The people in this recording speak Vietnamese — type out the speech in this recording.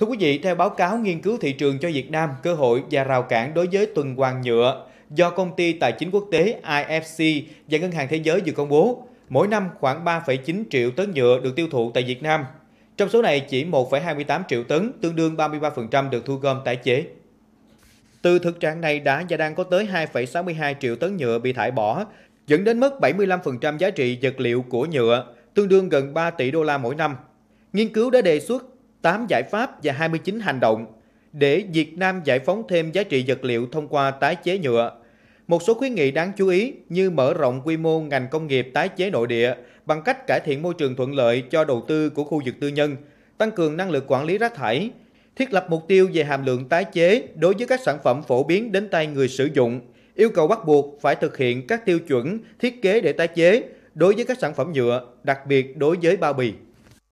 Thưa quý vị, theo báo cáo nghiên cứu thị trường cho Việt Nam, cơ hội và rào cản đối với tuần hoàn nhựa do công ty tài chính quốc tế IFC và Ngân hàng Thế giới vừa công bố, mỗi năm khoảng 3,9 triệu tấn nhựa được tiêu thụ tại Việt Nam. Trong số này, chỉ 1,28 triệu tấn, tương đương 33% được thu gom tái chế. Từ thực trạng này đã và đang có tới 2,62 triệu tấn nhựa bị thải bỏ, dẫn đến mất 75% giá trị vật liệu của nhựa, tương đương gần 3 tỷ đô la mỗi năm. Nghiên cứu đã đề xuất 8 giải pháp và 29 hành động để Việt Nam giải phóng thêm giá trị vật liệu thông qua tái chế nhựa. Một số khuyến nghị đáng chú ý như mở rộng quy mô ngành công nghiệp tái chế nội địa bằng cách cải thiện môi trường thuận lợi cho đầu tư của khu vực tư nhân, tăng cường năng lực quản lý rác thải, thiết lập mục tiêu về hàm lượng tái chế đối với các sản phẩm phổ biến đến tay người sử dụng, yêu cầu bắt buộc phải thực hiện các tiêu chuẩn thiết kế để tái chế đối với các sản phẩm nhựa, đặc biệt đối với bao bì.